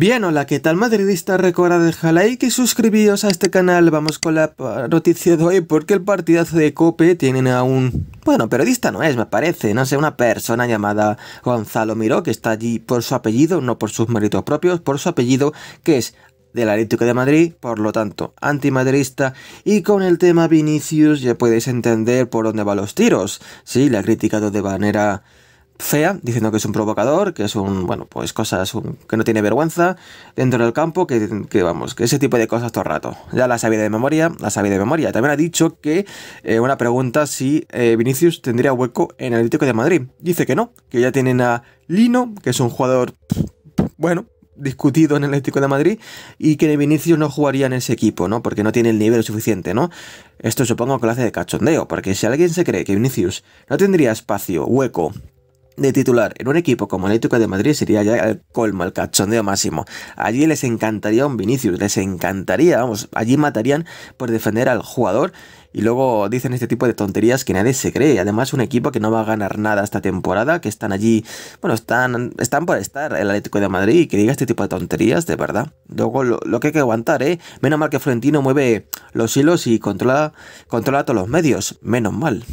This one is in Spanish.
Bien, hola, ¿qué tal madridista? Recordad dejar like y suscribiros a este canal. Vamos con la noticia de hoy porque el partidazo de Cope tienen a un... Bueno, periodista no es, me parece, no sé, una persona llamada Gonzalo Miró que está allí por su apellido, no por sus méritos propios, por su apellido que es del Atlético de Madrid, por lo tanto, antimadridista, y con el tema Vinicius ya podéis entender por dónde van los tiros. Sí, le ha criticado de manera fea, diciendo que es un provocador, que es un, bueno, pues cosas que no tiene vergüenza dentro del campo, que, vamos, que ese tipo de cosas todo el rato. Ya la sabía de memoria, la sabía de memoria. También ha dicho que eh, una pregunta si eh, Vinicius tendría hueco en el Atlético de Madrid. Dice que no, que ya tienen a Lino, que es un jugador, bueno, discutido en el Atlético de Madrid y que Vinicius no jugaría en ese equipo, ¿no? Porque no tiene el nivel suficiente, ¿no? Esto supongo que lo hace de cachondeo, porque si alguien se cree que Vinicius no tendría espacio, hueco de titular en un equipo como el Atlético de Madrid sería ya el colmo, el cachondeo máximo. Allí les encantaría un Vinicius, les encantaría, vamos, allí matarían por defender al jugador y luego dicen este tipo de tonterías que nadie se cree. Además, un equipo que no va a ganar nada esta temporada, que están allí, bueno, están, están por estar el Atlético de Madrid y que diga este tipo de tonterías, de verdad. Luego lo, que hay que aguantar, ¿eh? Menos mal que Florentino mueve los hilos y controla, controla todos los medios. Menos mal.